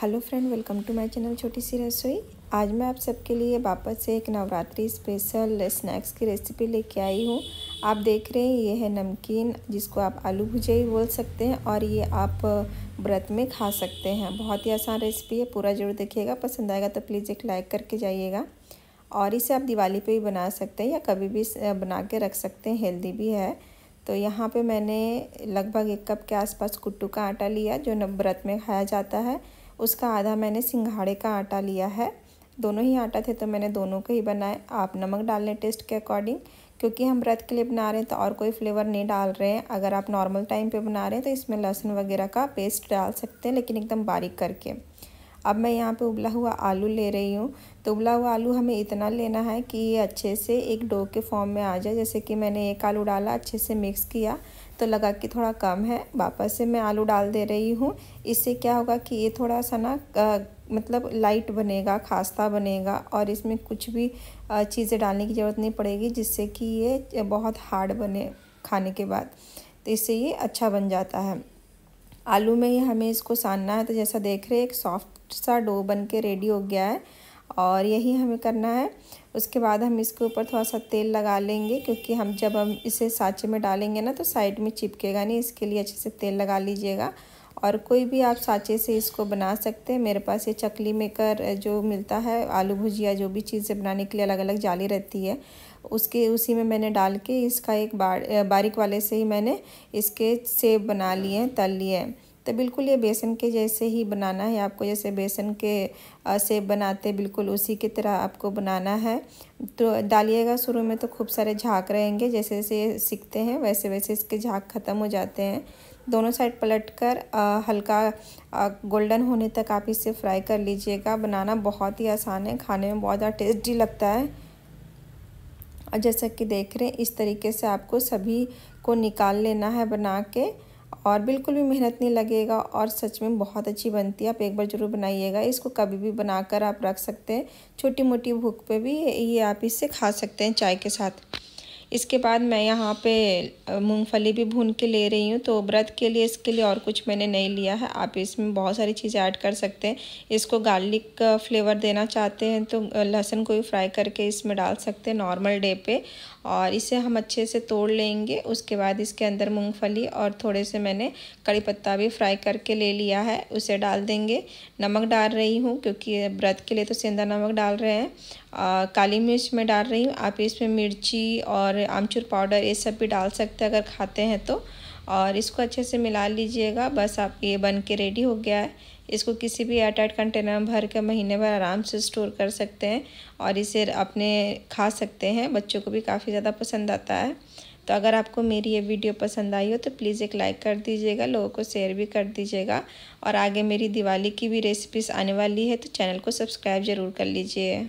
hello friend welcome to my channel छोटी सी रसोई आज मैं आप सबके लिए वापस से एक नवरात्रि स्पेशल स्नैक्स की रेसिपी लेके आई हूँ आप देख रहे हैं ये है नमकीन जिसको आप आलू भुजिया बोल सकते हैं और ये आप व्रत में खा सकते हैं बहुत ही आसान रेसिपी है पूरा जरूर देखिएगा पसंद आएगा तो प्लीज़ एक लाइक करके जाइएगा और इसे आप दिवाली पर भी बना सकते हैं या कभी भी बना के रख सकते हैं हेल्दी भी है तो यहाँ पर मैंने लगभग एक कप के आसपास कुट्टू का आटा लिया जो व्रत में खाया जाता है उसका आधा मैंने सिंघाड़े का आटा लिया है दोनों ही आटा थे तो मैंने दोनों के ही बनाए आप नमक डाल लें टेस्ट के अकॉर्डिंग क्योंकि हम व्रत के लिए बना रहे हैं तो और कोई फ्लेवर नहीं डाल रहे हैं अगर आप नॉर्मल टाइम पे बना रहे हैं तो इसमें लहसुन वगैरह का पेस्ट डाल सकते हैं लेकिन एकदम बारीक करके अब मैं यहाँ पे उबला हुआ आलू ले रही हूँ तो उबला हुआ आलू हमें इतना लेना है कि ये अच्छे से एक डो के फॉर्म में आ जाए जैसे कि मैंने एक आलू डाला अच्छे से मिक्स किया तो लगा कि थोड़ा कम है वापस से मैं आलू डाल दे रही हूँ इससे क्या होगा कि ये थोड़ा सा ना मतलब लाइट बनेगा खास्ता बनेगा और इसमें कुछ भी चीज़ें डालने की ज़रूरत नहीं पड़ेगी जिससे कि ये बहुत हार्ड बने खाने के बाद तो इससे ये अच्छा बन जाता है आलू में ही हमें इसको सानना है तो जैसा देख रहे एक सॉफ्ट सा डो बन के रेडी हो गया है और यही हमें करना है उसके बाद हम इसके ऊपर थोड़ा सा तेल लगा लेंगे क्योंकि हम जब हम इसे सांचे में डालेंगे ना तो साइड में चिपकेगा नहीं इसके लिए अच्छे से तेल लगा लीजिएगा और कोई भी आप साँचे से इसको बना सकते हैं मेरे पास ये चकली मेकर जो मिलता है आलू भुजिया जो भी चीज़ें बनाने के लिए अलग अलग जाली रहती है उसके उसी में मैंने डाल के इसका एक बार बारीक वाले से ही मैंने इसके सेब बना लिए तल लिए तो बिल्कुल ये बेसन के जैसे ही बनाना है आपको जैसे बेसन के सेब बनाते बिल्कुल उसी की तरह आपको बनाना है तो डालिएगा शुरू में तो खूब सारे झाक रहेंगे जैसे जैसे ये सीखते हैं वैसे वैसे इसके झाक ख़त्म हो जाते हैं दोनों साइड पलट कर आ, हल्का आ, गोल्डन होने तक आप इसे फ्राई कर लीजिएगा बनाना बहुत ही आसान है खाने में बहुत ज़्यादा टेस्टी लगता है और जैसा कि देख रहे हैं इस तरीके से आपको सभी को निकाल लेना है बना के और बिल्कुल भी मेहनत नहीं लगेगा और सच में बहुत अच्छी बनती है आप एक बार ज़रूर बनाइएगा इसको कभी भी बनाकर आप रख सकते हैं छोटी मोटी भूख पे भी ये आप इससे खा सकते हैं चाय के साथ इसके बाद मैं यहाँ पे मूंगफली भी भून के ले रही हूँ तो व्रत के लिए इसके लिए और कुछ मैंने नहीं लिया है आप इसमें बहुत सारी चीज़ें ऐड कर सकते हैं इसको गार्लिक का फ्लेवर देना चाहते हैं तो लहसुन को भी फ्राई करके इसमें डाल सकते हैं नॉर्मल डे पे और इसे हम अच्छे से तोड़ लेंगे उसके बाद इसके अंदर मूँगफली और थोड़े से मैंने कड़ी पत्ता भी फ्राई करके ले लिया है उसे डाल देंगे नमक डाल रही हूँ क्योंकि व्रत के लिए तो सेंधा नमक डाल रहे हैं आ, काली मिर्च मैं डाल रही हूँ आप इसमें मिर्ची और आमचूर पाउडर ये सब भी डाल सकते हैं अगर खाते हैं तो और इसको अच्छे से मिला लीजिएगा बस आप ये बन के रेडी हो गया है इसको किसी भी एयरटाइट कंटेनर में भर के महीने भर आराम से स्टोर कर सकते हैं और इसे अपने खा सकते हैं बच्चों को भी काफ़ी ज़्यादा पसंद आता है तो अगर आपको मेरी ये वीडियो पसंद आई हो तो प्लीज़ एक लाइक कर दीजिएगा लोगों को शेयर भी कर दीजिएगा और आगे मेरी दिवाली की भी रेसिपीज़ आने वाली है तो चैनल को सब्सक्राइब ज़रूर कर लीजिए